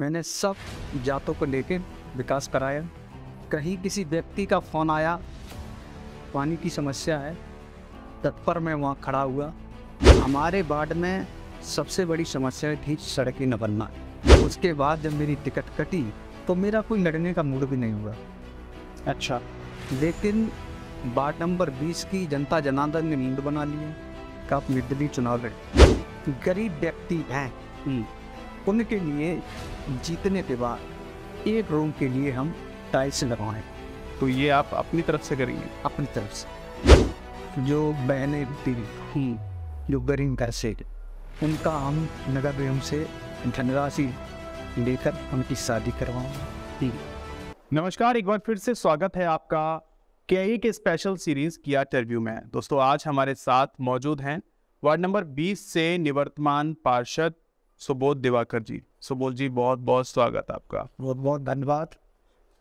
मैंने सब जातों को लेके विकास कराया कहीं किसी व्यक्ति का फ़ोन आया पानी की समस्या है तत्पर मैं वहाँ खड़ा हुआ हमारे वार्ड में सबसे बड़ी समस्या थी सड़क न बनना उसके बाद जब मेरी टिकट कटी तो मेरा कोई लड़ने का मूड भी नहीं हुआ अच्छा लेकिन वार्ड नंबर 20 की जनता जनार्दन ने मूड बना लिए का आप निर्दलीय चुनाव लड़े गरीब व्यक्ति हैं हम्म। के लिए जीतने के बाद एक रूम के लिए हम टाइल्स लगाएं तो ये आप अपनी तरफ से करेंगे अपनी तरफ से जो बहनें थी जो गरीब सेठ उनका हम नगर निगम से धनराशि लेकर उनकी शादी करवाएंगे नमस्कार एक बार फिर से स्वागत है आपका के के स्पेशल सीरीज किया इंटरव्यू में दोस्तों आज हमारे साथ मौजूद हैं वार्ड नंबर 20 से निवर्तमान पार्षद सुबोध दिवाकर जी सुबोध जी बहुत बहुत स्वागत आपका बहुत बहुत धन्यवाद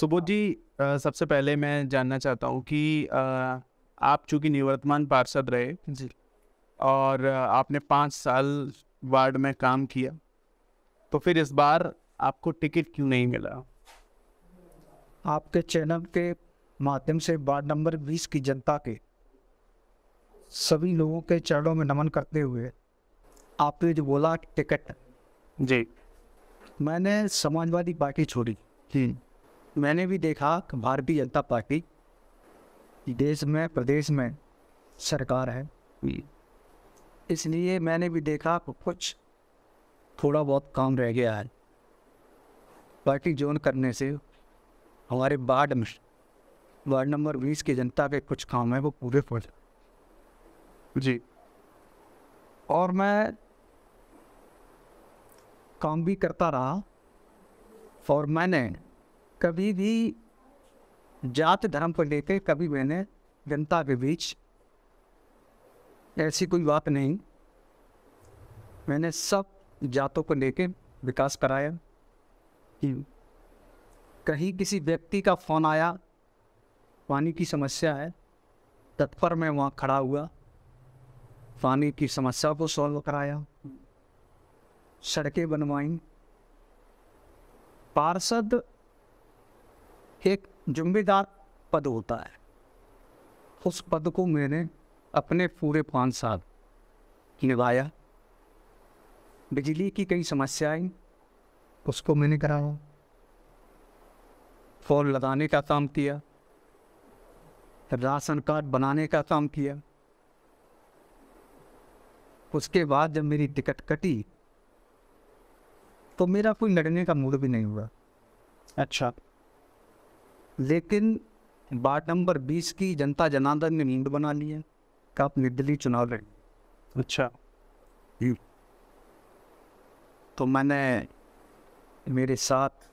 सुबोध जी सबसे पहले मैं जानना चाहता हूँ कि आप चूँकि निवर्तमान पार्षद रहे जी और आपने पाँच साल वार्ड में काम किया तो फिर इस बार आपको टिकट क्यों नहीं मिला आपके चैनल के माध्यम से वार्ड नंबर बीस की जनता के सभी लोगों के चरणों में नमन करते हुए आपने जो बोला टिकट जी मैंने समाजवादी पार्टी छोड़ी जी मैंने भी देखा भारतीय जनता पार्टी देश में प्रदेश में सरकार है इसलिए मैंने भी देखा कुछ थोड़ा बहुत काम रह गया है पार्टी जोन करने से हमारे वार्ड में वार्ड नंबर बीस की जनता के कुछ काम है वो पूरे पड़ जी और मैं काम भी करता रहा और मैंने कभी भी जात धर्म को लेकर कभी मैंने जनता के बीच ऐसी कोई बात नहीं मैंने सब जातों को लेकर विकास कराया कि कहीं किसी व्यक्ति का फ़ोन आया पानी की समस्या है तत्पर मैं वहाँ खड़ा हुआ पानी की समस्या को सॉल्व कराया सड़कें बनवाई पार्षद एक जुम्मेदार पद होता है उस पद को मैंने अपने पूरे पाँच साल निभाया बिजली की कई समस्याएं उसको मैंने कराया फोन लगाने का काम किया राशन कार्ड बनाने का काम किया उसके बाद जब मेरी टिकट कटी तो मेरा कोई लड़ने का मूड भी नहीं हुआ अच्छा लेकिन वार्ड नंबर बीस की जनता जनार्दन ने नींद बना ली है कि आप निर्दलीय चुनाव लड़े अच्छा हम्म। तो मैंने मेरे साथ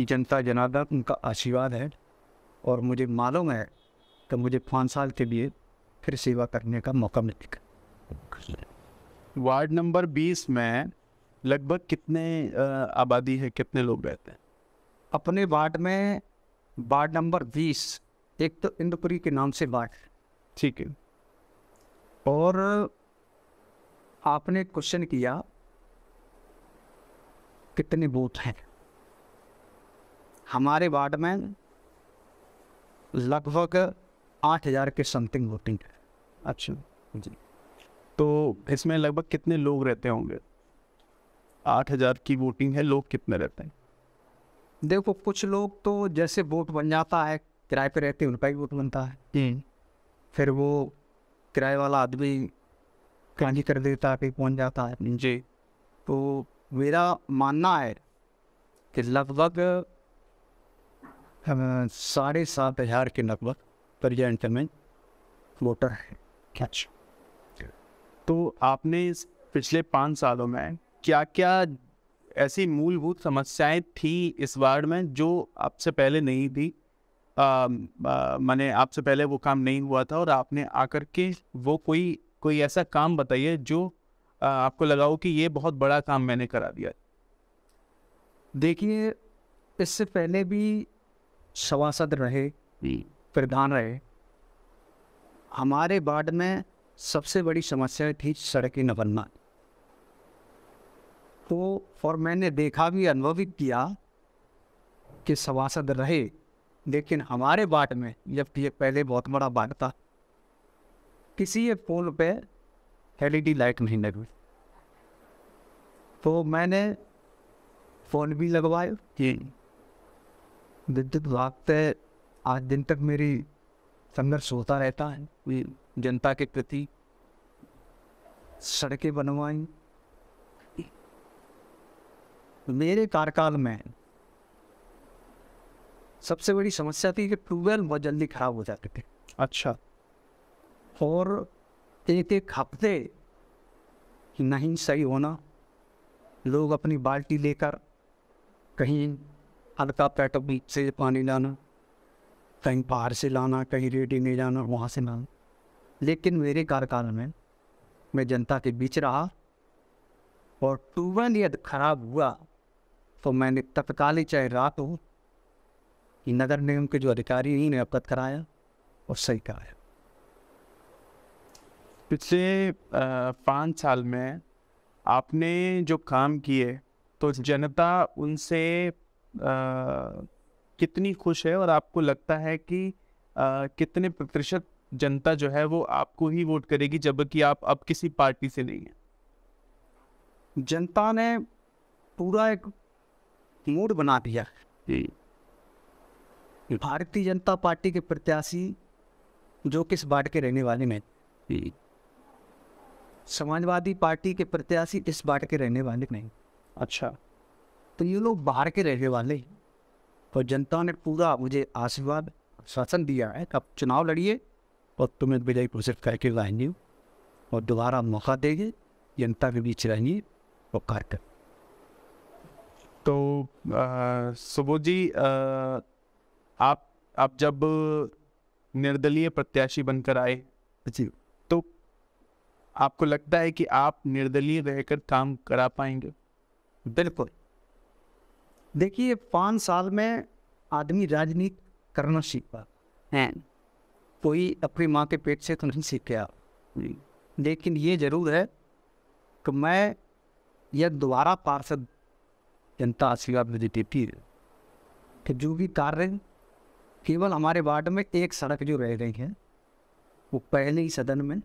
जनता जनार्दन उनका आशीर्वाद है और मुझे मालूम है कि मुझे पाँच साल के लिए फिर सेवा करने का मौका मिलेगा वार्ड नंबर बीस में लगभग कितने आबादी है कितने लोग रहते हैं अपने वार्ड में वार्ड नंबर बीस एक तो इंद्रपुरी के नाम से वार्ड ठीक है और आपने क्वेश्चन किया कितने बूथ हैं हमारे वार्ड में लगभग आठ हज़ार के समथिंग वोटिंग है अच्छा जी तो इसमें लगभग कितने लोग रहते होंगे आठ हज़ार की वोटिंग है लोग कितने रहते हैं देखो कुछ लोग तो जैसे वोट बन जाता है किराए पे रहते हैं उनका ही वोट बनता है फिर वो किराए वाला आदमी क्रांति कर देता है पहुंच पहुँच जाता है जी तो मेरा मानना है कि लगभग साढ़े सात हज़ार के लगभग प्रजेंट में वोटर है कैच अच्छा। तो आपने पिछले पाँच सालों में क्या क्या ऐसी मूलभूत समस्याएं थी इस वार्ड में जो आपसे पहले नहीं थी मैंने आपसे पहले वो काम नहीं हुआ था और आपने आकर के वो कोई कोई ऐसा काम बताइए जो आ, आपको लगा हो कि ये बहुत बड़ा काम मैंने करा दिया देखिए इससे पहले भी सभासद रहे प्रधान रहे हमारे वार्ड में सबसे बड़ी समस्या थी सड़क की नवन्ना तो और मैंने देखा भी अनुभव भी किया कि सवासद रहे लेकिन हमारे बाट में जबकि ये पहले बहुत बड़ा बाट था किसी एक पोल पे एलईडी लाइट नहीं लगी तो मैंने फ़ोन भी लगवाया कि विद्युत विभाग से आज दिन तक मेरी संघर्ष होता रहता है जनता के प्रति सड़कें बनवाई मेरे कार्यकाल में सबसे बड़ी समस्या थी कि ट्यूबवेल बहुत जल्दी ख़राब हो जाते थे अच्छा और एक एक हफ्ते नहीं सही होना लोग अपनी बाल्टी लेकर कहीं हल्का पैट से पानी लाना कहीं बाहर से लाना कहीं रेडी में जाना वहाँ से लाना लेकिन मेरे कार्यकाल में मैं जनता के बीच रहा और ट्यूबवेल यदि खराब हुआ तो मैंने तत्काल ही चाहे रात हो कि नगर निगम के जो अधिकारी हैं इन्हें अवगत कराया और सही कराया पिछले पाँच साल में आपने जो काम किए तो जनता उनसे आ, कितनी खुश है और आपको लगता है कि आ, कितने प्रतिशत जनता जो है वो आपको ही वोट करेगी जबकि आप अब किसी पार्टी से नहीं हैं जनता ने पूरा एक मूड बना दिया भारतीय जनता पार्टी के प्रत्याशी जो किस वार्ड के रहने वाले में समाजवादी पार्टी के प्रत्याशी इस बाट के रहने वाले नहीं अच्छा तो ये लोग बाहर के रहने वाले और जनता ने पूरा मुझे आशीर्वाद शासन दिया है कब चुनाव लड़िए और तुम्हें विजय घोषित करके लाएंगे और दोबारा मौका देंगे जनता के बीच रहेंगे और कार्यक्रम तो सुबोध जी आप आप जब निर्दलीय प्रत्याशी बनकर आए जी तो आपको लगता है कि आप निर्दलीय रहकर काम करा पाएंगे बिल्कुल देखिए पाँच साल में आदमी राजनीति करना सीख पा है कोई अपनी माँ के पेट से तो नहीं सीख गया लेकिन ये ज़रूर है कि मैं यह दोबारा पार्षद जनता आशीर्वाद में देती थी कि जो भी कार्य केवल हमारे वार्ड में एक सड़क जो रह गई है वो पहले ही सदन में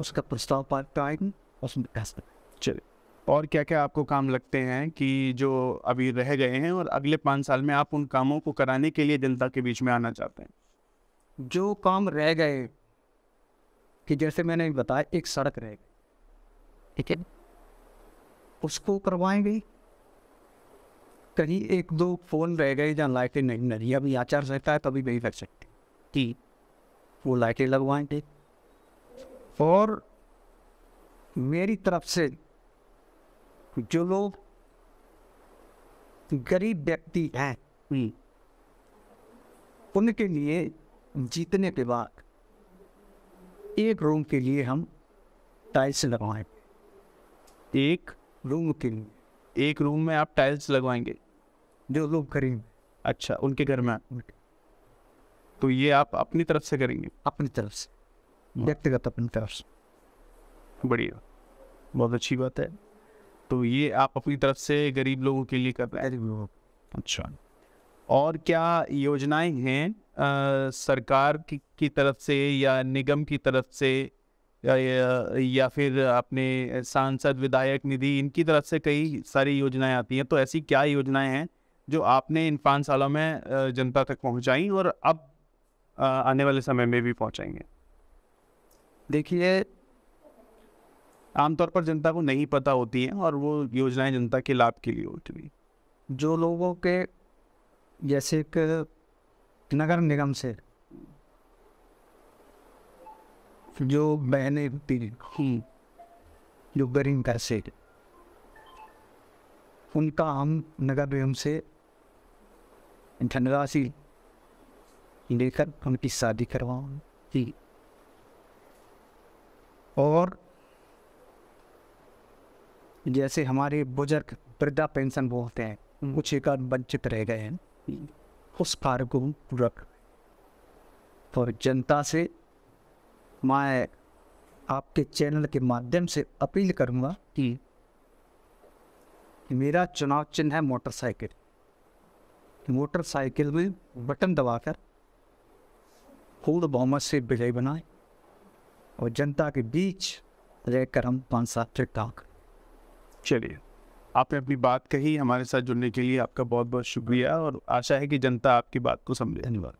उसका प्रस्ताव पारित उसमें चलिए और क्या क्या आपको काम लगते हैं कि जो अभी रह गए हैं और अगले पाँच साल में आप उन कामों को कराने के लिए जनता के बीच में आना चाहते हैं जो काम रह गए कि जैसे मैंने बताया एक सड़क रह गई ठीक है उसको करवाएंगे कहीं एक दो फ़ोन रह गए जहाँ लाइटें नहीं लगी अभी आचार रहता है तभी नहीं लग सकते ठीक वो लाइटें लगवाएं ठीक और मेरी तरफ से जो लोग गरीब व्यक्ति हैं हम्म, उनके लिए जीतने के बाद एक रूम के लिए हम टाइल्स लगवाएं एक रूम के लिए एक रूम में आप टाइल्स लगवाएंगे जो लोग करेंगे अच्छा उनके घर में तो ये आप अपनी तरफ से करेंगे अपनी तरफ से व्यक्तिगत अपनी तरफ से बढ़िया बहुत अच्छी बात है तो ये आप अपनी तरफ से गरीब लोगों के लिए कर रहे हैं अच्छा और क्या योजनाएं हैं आ, सरकार की, की तरफ से या निगम की तरफ से या, या, या फिर अपने सांसद विधायक निधि इनकी तरफ से कई सारी योजनाएं आती हैं तो ऐसी क्या योजनाएं हैं जो आपने इन पाँच सालों में जनता तक पहुंचाई और अब आने वाले समय में भी पहुंचाएंगे देखिए आमतौर पर जनता को नहीं पता होती है और वो योजनाएं जनता के लाभ के लिए होती हैं जो लोगों के जैसे कि नगर निगम से जो बहने जो गरीब का उनका हम नगर निगम से धनराशि लेकर उनकी शादी करवाऊंगी और जैसे हमारे बुजुर्ग वृद्धा पेंशन वो होते हैं कुछ एक वंचित रह गए हैं उस कार्य को पूरा और जनता से मैं आपके चैनल के माध्यम से अपील करूंगा कि मेरा चुनाव चिन्ह है मोटरसाइकिल मोटरसाइकिल में बटन दबाकर पूर्ण बहुमत से विजय बनाए और जनता के बीच कर हम पाँच सात फिट टाक चलिए आपने अपनी बात कही हमारे साथ जुड़ने के लिए आपका बहुत बहुत शुक्रिया और आशा है कि जनता आपकी बात को समझे धन्यवाद